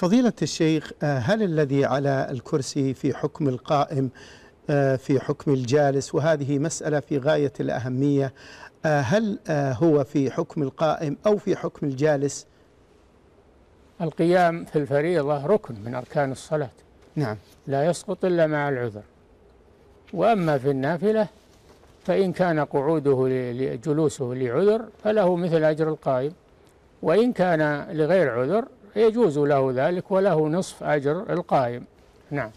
فضيلة الشيخ آه، هل الذي على الكرسي في حكم القائم آه، في حكم الجالس وهذه مسألة في غاية الأهمية آه، هل هو في حكم القائم أو في حكم الجالس القيام في الفريضة ركن من أركان الصلاة نعم لا يسقط إلا مع العذر وأما في النافلة فإن كان قعوده جلوسه لعذر فله مثل أجر القائم وإن كان لغير عذر فيجوز له ذلك وله نصف أجر القائم نعم